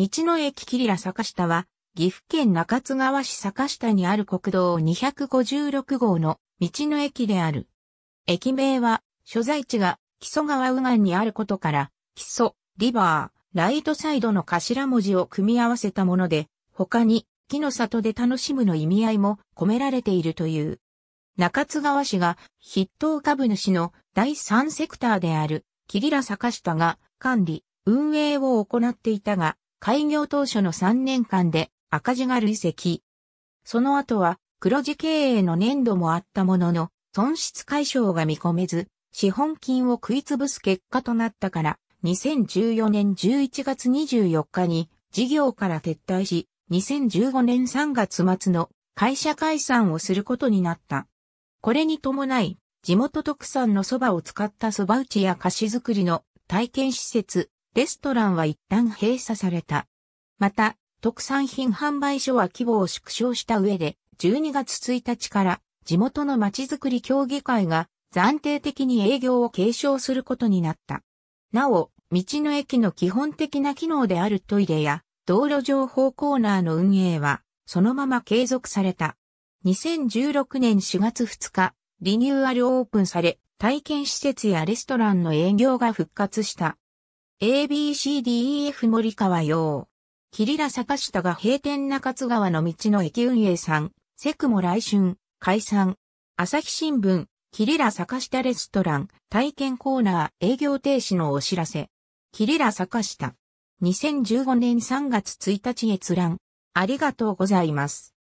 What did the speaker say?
道の駅キリラ坂下は、岐阜県中津川市坂下にある国道256号の道の駅である。駅名は、所在地が木曽川右岸にあることから、木曽、リバー、ライトサイドの頭文字を組み合わせたもので、他に、木の里で楽しむの意味合いも込められているという。中津川市が筆頭株主の第三セクターである、キリラ坂下が管理、運営を行っていたが、開業当初の3年間で赤字が累積。その後は黒字経営の年度もあったものの、損失解消が見込めず、資本金を食い潰す結果となったから、2014年11月24日に事業から撤退し、2015年3月末の会社解散をすることになった。これに伴い、地元特産の蕎麦を使った蕎麦打ちや菓子作りの体験施設、レストランは一旦閉鎖された。また、特産品販売所は規模を縮小した上で、12月1日から地元のまちづくり協議会が暫定的に営業を継承することになった。なお、道の駅の基本的な機能であるトイレや道路情報コーナーの運営はそのまま継続された。2016年4月2日、リニューアルオープンされ、体験施設やレストランの営業が復活した。ABCDEF 森川洋。キリラ坂下が閉店中津川の道の駅運営さん、セクモ来春、解散。朝日新聞、キリラ坂下レストラン、体験コーナー営業停止のお知らせ。キリラ坂下。2015年3月1日閲覧。ありがとうございます。